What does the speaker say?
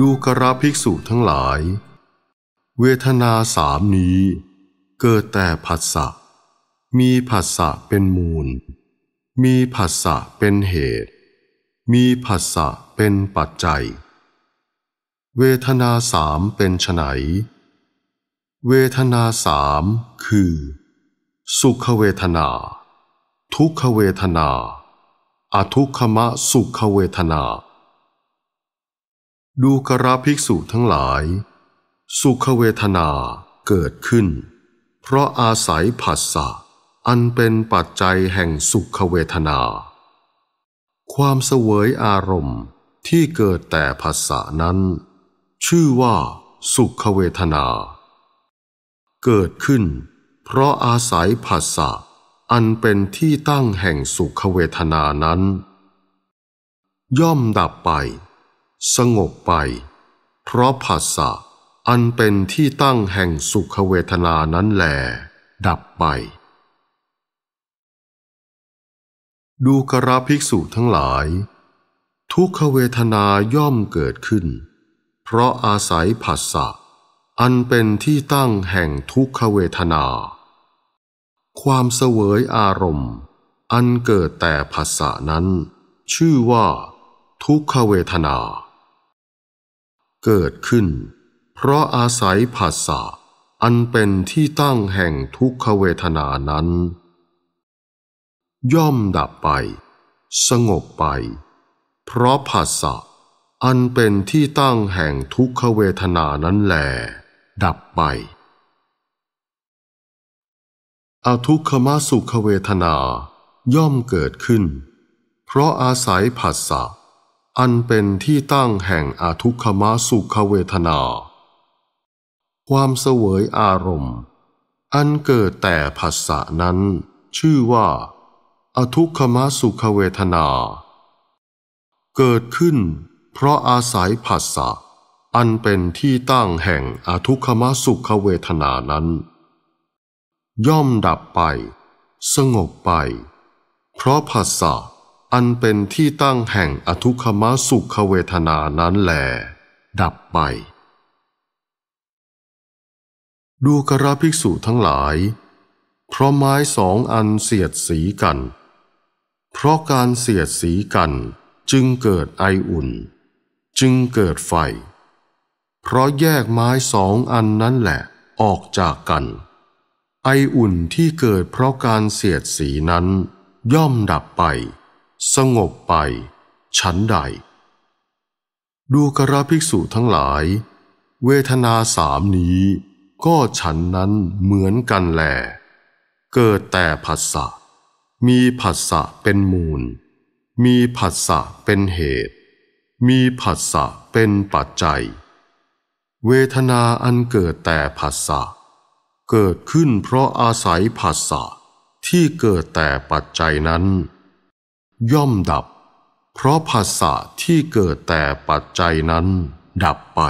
ดูกราภิกษุทั้งหลาย เวทนาสามนี้ เกิดแต่ผัสสะ มีผัสสะเป็นมูล มีผัสสะเป็นเหตุ มีผัสสะเป็นปัจจัย เวทนาสามเป็นไนเวทนาสามคือ สุขเวทนา ทุกขเวทนา อทุกขมะสุขเวทนาดูกราภิกษุทั้งหลาย สุขเวทนาเกิดขึ้น เพราะอาศัยผัสสะอันเป็นปัจจัยแห่งสุขเวทนา ความเสวยอารมณ์ที่เกิดแต่ผัสสะนั้น ชื่อว่า สุขเวทนา เกิดขึ้นเพราะอาศัยผัสสะอันเป็นที่ตั้งแห่งสุขเวทนานั้น ย่อมดับไปสงบไป เพราะภาษะอันเป็นที่ตั้งแห่งสุขเวทนานั้นแหลดับไป ดูกราภิกษุทั้งหลาย ทุกขเวทนาย่อมเกิดขึ้น เพราะอาศัยผัสสะอันเป็นที่ตั้งแห่งทุกขเวทนา ความเสวยอารมณ์ อันเกิดแต่ัสสะนั้น ชื่อว่า ทุกขเวทนาเกิดขึ้น เพราะอาศัยผัสสะอันเป็นที่ตั้งแห่งทุกขเวทนานั้น ย่อมดับไป สงบไป เพราะผัสสะอันเป็นที่ตั้งแห่งทุกขเวทนานั้นแหลดับไป อทุกขมสุขเวทนา ย่อมเกิดขึ้น เพราะอาศัยผัสสะอันเป็นที่ตั้งแห่งอาทุกขมาสุขเวทนา ความเสวยอารมณ์ อันเกิดแต่ผัสสะนั้น ชื่อว่าอาทุกขมาสุขเวทนา เกิดขึ้นเพราะอาศัยผัสสะอันเป็นที่ตั้งแห่งอาทุกขมาสุขเวทนานั้น ย่อมดับไป สงบไป เพราะผัสสะอันเป็นที่ตั้งแห่งอทุกขมสุขเวทนานั้นแหลดับไป ดูกระภิกษุทั้งหลาย เพราะไม้สองอันเสียดสีกัน เพราะการเสียดสีกันจึงเกิดไออุ่น จึงเกิดไฟ เพราะแยกไม้สองอันนั้นแหละออกจากกัน ไออุ่นที่เกิดเพราะการเสียดสีนั้นย่อมดับไปสงบไป ฉันใด ดูกระภิกษุทั้งหลาย เวทนาสามนี้ ก็ฉันนั้นเหมือนกันแหลเกิดแต่ผัสสะ มีผัสสะเป็นมูล มีผัสสะเป็นเหตุ มีผัสสะเป็นปัจจัย เวทนาอันเกิดแต่ผัสสะ เกิดขึ้นเพราะอาศัยผัสสะ ที่เกิดแต่ปัจจัยนั้นย่อมดับ เพราะภาษาที่เกิดแต่ปัจจัยนั้นดับไป